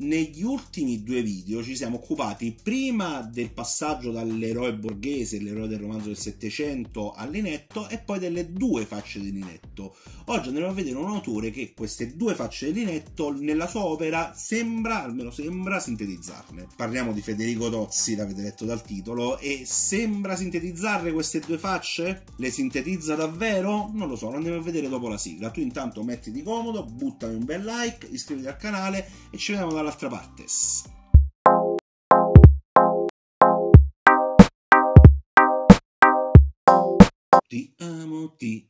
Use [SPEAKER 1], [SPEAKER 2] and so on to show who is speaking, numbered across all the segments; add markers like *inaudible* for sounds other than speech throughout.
[SPEAKER 1] negli ultimi due video ci siamo occupati prima del passaggio dall'eroe borghese, l'eroe del romanzo del Settecento, a Linetto e poi delle due facce di Linetto. Oggi andremo a vedere un autore che queste due facce di Linetto nella sua opera sembra, almeno sembra, sintetizzarne. Parliamo di Federico Dozzi, l'avete letto dal titolo, e sembra sintetizzarle queste due facce? Le sintetizza davvero? Non lo so, lo andiamo a vedere dopo la sigla. Tu intanto mettiti comodo, buttami un bel like, iscriviti al canale e ci vediamo dalla dall'altra parte. Ti amo, ti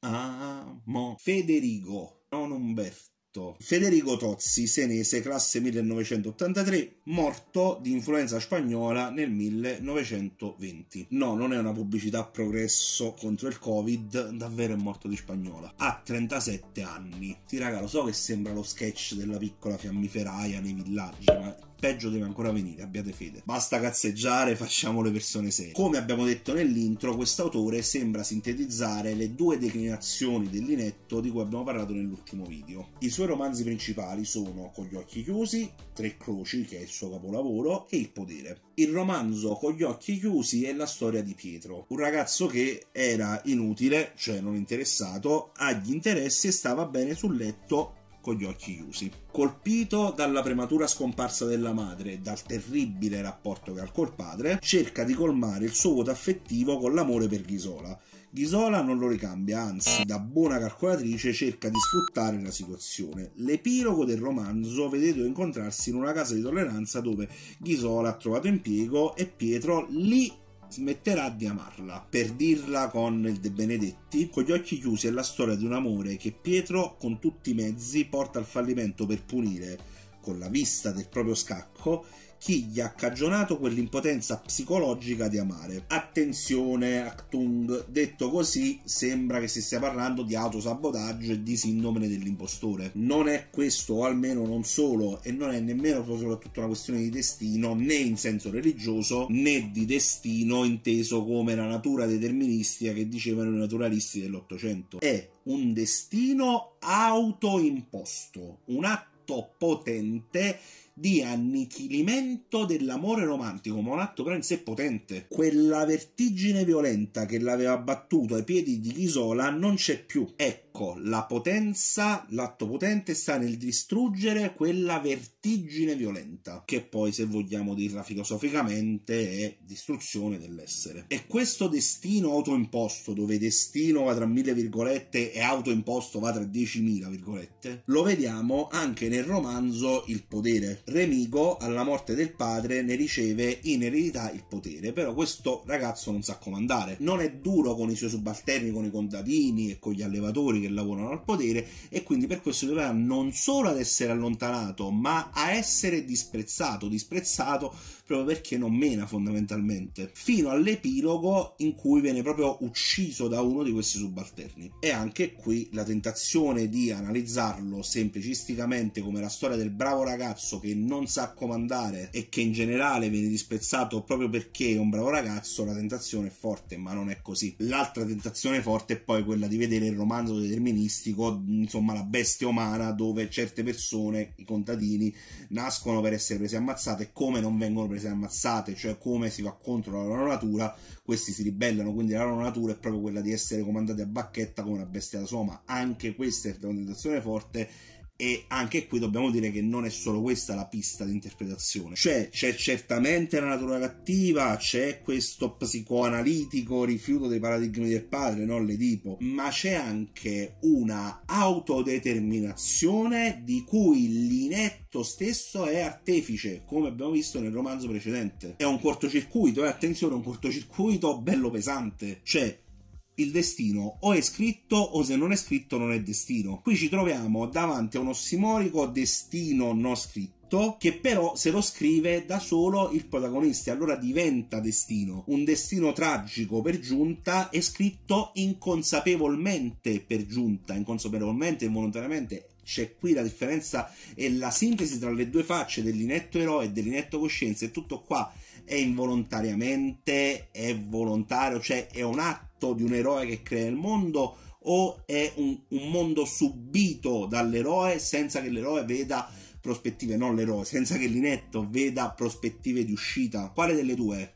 [SPEAKER 1] amo. Federico, non Umberto morto Federico Tozzi, senese, classe 1983, morto di influenza spagnola nel 1920. No, non è una pubblicità progresso contro il Covid, davvero è morto di spagnola. Ha 37 anni. Ti raga, lo so che sembra lo sketch della piccola fiammiferaia nei villaggi, ma peggio deve ancora venire, abbiate fede. Basta cazzeggiare, *laughs* facciamo le persone serie. Come abbiamo detto nell'intro, quest'autore sembra sintetizzare le due declinazioni dell'inetto di cui abbiamo parlato nell'ultimo video. I suoi romanzi principali sono Con gli occhi chiusi, Tre croci, che è il suo capolavoro, e Il potere. Il romanzo Con gli occhi chiusi è la storia di Pietro, un ragazzo che era inutile, cioè non interessato, agli interessi e stava bene sul letto con gli occhi chiusi. Colpito dalla prematura scomparsa della madre e dal terribile rapporto che ha col padre, cerca di colmare il suo vuoto affettivo con l'amore per Ghisola. Ghisola non lo ricambia, anzi, da buona calcolatrice cerca di sfruttare la situazione. L'epilogo del romanzo vede due incontrarsi in una casa di tolleranza dove Ghisola ha trovato impiego e Pietro lì smetterà di amarla. Per dirla con il De Benedetti, con gli occhi chiusi è la storia di un amore che Pietro con tutti i mezzi porta al fallimento per punire, con la vista del proprio scacco, chi gli ha cagionato quell'impotenza psicologica di amare. Attenzione, Actung, detto così sembra che si stia parlando di autosabotaggio e di sindrome dell'impostore. Non è questo, o almeno non solo, e non è nemmeno soprattutto una questione di destino, né in senso religioso, né di destino inteso come la natura deterministica che dicevano i naturalisti dell'Ottocento. È un destino autoimposto, un atto potente di annichilimento dell'amore romantico, ma un atto però in sé potente. Quella vertigine violenta che l'aveva battuto ai piedi di Ghisola non c'è più. Ecco, la potenza, l'atto potente sta nel distruggere quella vertigine violenta, che poi, se vogliamo dirla filosoficamente, è distruzione dell'essere. E questo destino autoimposto, dove destino va tra mille virgolette e autoimposto va tra diecimila virgolette, lo vediamo anche nel romanzo Il potere Remigo alla morte del padre ne riceve in eredità il potere, però questo ragazzo non sa comandare, non è duro con i suoi subalterni, con i contadini e con gli allevatori che lavorano al potere e quindi per questo dovrà non solo ad essere allontanato ma a essere disprezzato, disprezzato proprio perché non mena fondamentalmente, fino all'epilogo in cui viene proprio ucciso da uno di questi subalterni. E anche qui la tentazione di analizzarlo semplicisticamente come la storia del bravo ragazzo che non sa comandare e che in generale viene disprezzato proprio perché è un bravo ragazzo, la tentazione è forte, ma non è così. L'altra tentazione forte è poi quella di vedere il romanzo deterministico, insomma la bestia umana dove certe persone, i contadini, nascono per essere presi ammazzate e come non vengono presi prese ammazzate, cioè come si va contro la loro natura, questi si ribellano, quindi la loro natura è proprio quella di essere comandati a bacchetta come una bestia da soma. Anche questa è una tentazione forte e anche qui dobbiamo dire che non è solo questa la pista di interpretazione, cioè c'è certamente la natura cattiva, c'è questo psicoanalitico rifiuto dei paradigmi del padre, non l'Edipo, ma c'è anche una autodeterminazione di cui l'inetto stesso è artefice, come abbiamo visto nel romanzo precedente. È un cortocircuito, e eh? attenzione, un cortocircuito bello pesante, cioè il destino o è scritto o se non è scritto non è destino. Qui ci troviamo davanti a un ossimorico destino non scritto che però se lo scrive da solo il protagonista allora diventa destino un destino tragico per giunta è scritto inconsapevolmente per giunta inconsapevolmente involontariamente c'è qui la differenza e la sintesi tra le due facce dell'inetto eroe e dell'inetto coscienza e tutto qua è involontariamente è volontario cioè è un atto atto di un eroe che crea il mondo o è un, un mondo subito dall'eroe senza che l'eroe veda prospettive, non l'eroe, senza che l'inetto veda prospettive di uscita? Quale delle due?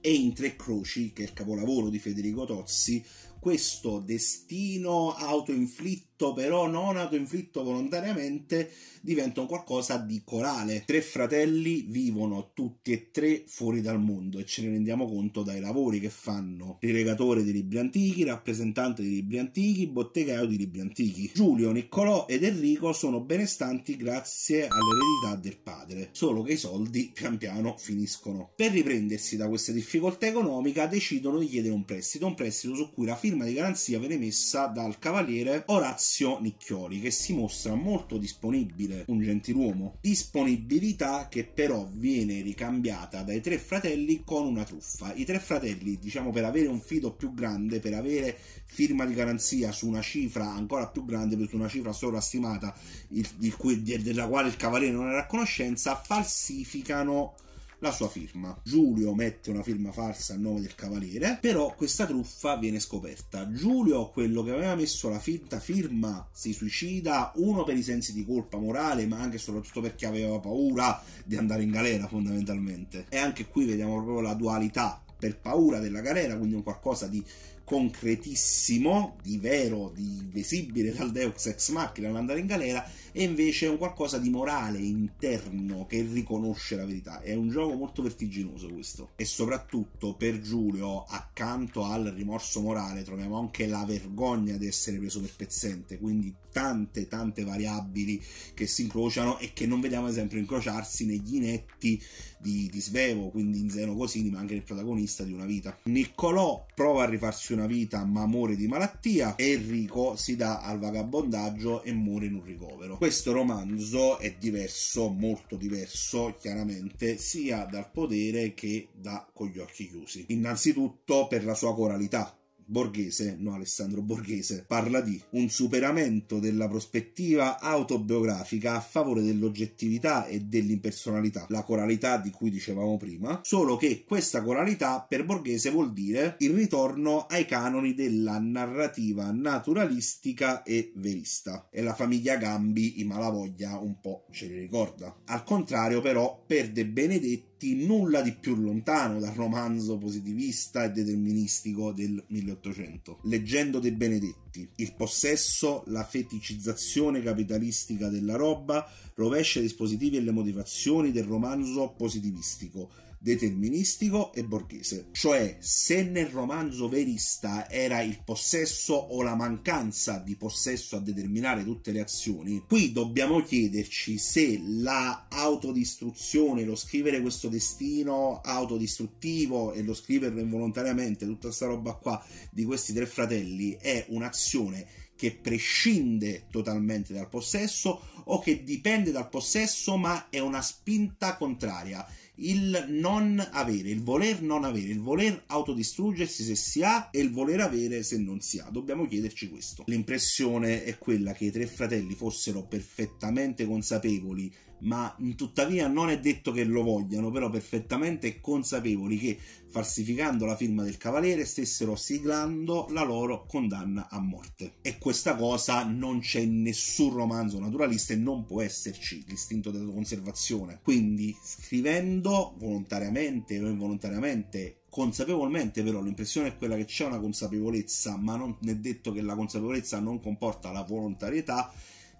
[SPEAKER 1] E in Tre Croci, che è il capolavoro di Federico Tozzi, questo destino autoinflitto, però non autoinflitto volontariamente, diventa un qualcosa di corale. Tre fratelli vivono tutti e tre fuori dal mondo e ce ne rendiamo conto dai lavori che fanno. Rilegatore di libri antichi, rappresentante di libri antichi, bottegaio di libri antichi. Giulio, Niccolò ed Enrico sono benestanti grazie all'eredità del padre, solo che i soldi pian piano finiscono. Per riprendersi da questa difficoltà economica decidono di chiedere un prestito, un prestito su cui la firma di garanzia viene messa dal cavaliere Orazio Nicchioli, che si mostra molto disponibile, un gentiluomo. Disponibilità che però viene ricambiata dai tre fratelli con una truffa. I tre fratelli, diciamo, per avere un fido più grande, per avere firma di garanzia su una cifra ancora più grande, su una cifra sovrastimata, il, il cui, della quale il cavaliere non era a conoscenza, falsificano la sua firma. Giulio mette una firma falsa a nome del cavaliere, però questa truffa viene scoperta. Giulio, quello che aveva messo la finta firma, si suicida, uno per i sensi di colpa morale, ma anche e soprattutto perché aveva paura di andare in galera fondamentalmente. E anche qui vediamo proprio la dualità per paura della galera, quindi un qualcosa di concretissimo, di vero, di visibile dal Deus Ex Machina all'andare in galera, e invece è un qualcosa di morale interno che riconosce la verità. È un gioco molto vertiginoso questo. E soprattutto per Giulio, accanto al rimorso morale, troviamo anche la vergogna di essere preso per pezzente, quindi tante tante variabili che si incrociano e che non vediamo ad esempio incrociarsi negli inetti di, di Svevo, quindi in Zeno Cosini, ma anche il protagonista di Una vita. Niccolò prova a rifarsi una vita ma muore di malattia, Enrico si dà al vagabondaggio e muore in un ricovero. Questo romanzo è diverso, molto diverso, chiaramente, sia dal potere che da Con gli occhi chiusi. Innanzitutto per la sua coralità, Borghese, no Alessandro Borghese, parla di un superamento della prospettiva autobiografica a favore dell'oggettività e dell'impersonalità, la coralità di cui dicevamo prima, solo che questa coralità per Borghese vuol dire il ritorno ai canoni della narrativa naturalistica e verista. E la famiglia Gambi, i malavoglia, un po' ce li ricorda. Al contrario però perde Benedetti nulla di più lontano dal romanzo positivista e deterministico del 1800. Leggendo De Benedetti, il possesso, la feticizzazione capitalistica della roba rovescia i dispositivi e le motivazioni del romanzo positivistico deterministico e borghese, cioè se nel romanzo verista era il possesso o la mancanza di possesso a determinare tutte le azioni, qui dobbiamo chiederci se la autodistruzione, lo scrivere questo destino autodistruttivo e lo scriverlo involontariamente, tutta questa roba qua di questi tre fratelli è un'azione che prescinde totalmente dal possesso o che dipende dal possesso ma è una spinta contraria il non avere, il voler non avere, il voler autodistruggersi se si ha e il voler avere se non si ha. Dobbiamo chiederci questo. L'impressione è quella che i tre fratelli fossero perfettamente consapevoli ma tuttavia non è detto che lo vogliano, però perfettamente consapevoli che falsificando la firma del cavaliere stessero siglando la loro condanna a morte. E questa cosa non c'è in nessun romanzo naturalista e non può esserci l'istinto della conservazione. Quindi scrivendo volontariamente o involontariamente consapevolmente però l'impressione è quella che c'è una consapevolezza ma non è detto che la consapevolezza non comporta la volontarietà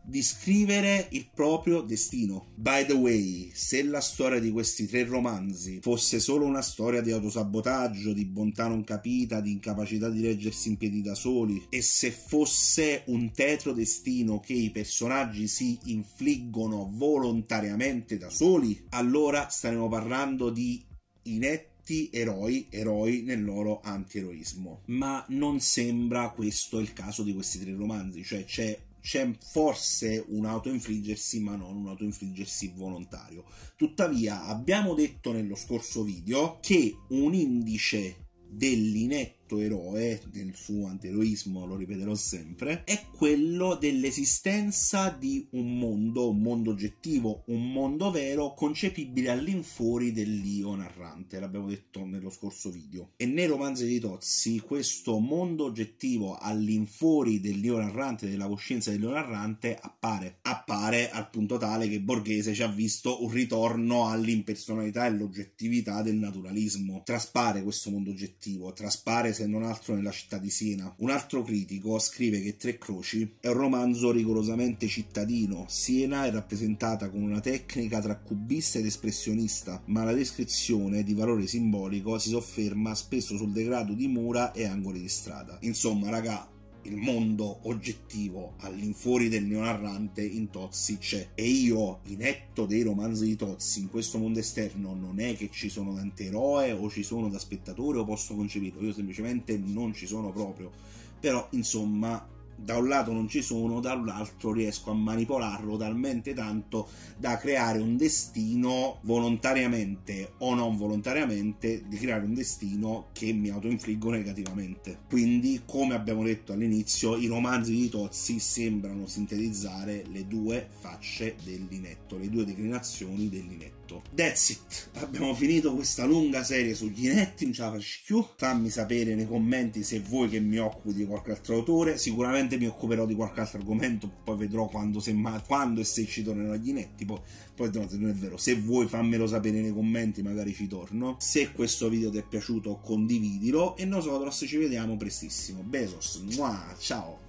[SPEAKER 1] di scrivere il proprio destino. By the way, se la storia di questi tre romanzi fosse solo una storia di autosabotaggio, di bontà non capita, di incapacità di reggersi in piedi da soli, e se fosse un tetro destino che i personaggi si infliggono volontariamente da soli, allora staremmo parlando di inetti eroi, eroi nel loro antieroismo. Ma non sembra questo il caso di questi tre romanzi, cioè c'è c'è forse un autoinfliggersi, ma non un autoinfliggersi volontario. Tuttavia, abbiamo detto nello scorso video che un indice dell'inetto eroe nel suo antieroismo, lo ripeterò sempre, è quello dell'esistenza di un mondo, un mondo oggettivo, un mondo vero concepibile all'infuori dell'io narrante, l'abbiamo detto nello scorso video. E nei romanzi di Tozzi questo mondo oggettivo all'infuori dell'io narrante, della coscienza dell'io narrante appare, appare al punto tale che Borghese ci ha visto un ritorno all'impersonalità e all'oggettività del naturalismo. Traspare questo mondo oggettivo, traspare se non altro nella città di Siena. Un altro critico scrive che Tre Croci è un romanzo rigorosamente cittadino. Siena è rappresentata con una tecnica tra cubista ed espressionista, ma la descrizione di valore simbolico si sofferma spesso sul degrado di mura e angoli di strada. Insomma, raga, il mondo oggettivo all'infuori del neonarrante in Tozzi c'è. E io, inetto dei romanzi di Tozzi, in questo mondo esterno non è che ci sono tante eroe o ci sono da spettatore o posso concepirlo, io semplicemente non ci sono proprio. Però, insomma, da un lato non ci sono, dall'altro riesco a manipolarlo talmente tanto da creare un destino volontariamente o non volontariamente, di creare un destino che mi autoinfliggo negativamente. Quindi, come abbiamo detto all'inizio, i romanzi di Tozzi sembrano sintetizzare le due facce dell'inetto, le due declinazioni dell'inetto tutto. That's it. Abbiamo finito questa lunga serie su netti, non ce la faccio più. Fammi sapere nei commenti se vuoi che mi occupi di qualche altro autore. Sicuramente mi occuperò di qualche altro argomento, poi vedrò quando, se, ma, quando e se ci tornerò agli netti. Poi, poi no, non è vero. Se vuoi fammelo sapere nei commenti, magari ci torno. Se questo video ti è piaciuto condividilo e nosotros ci vediamo prestissimo. Besos, mua, ciao!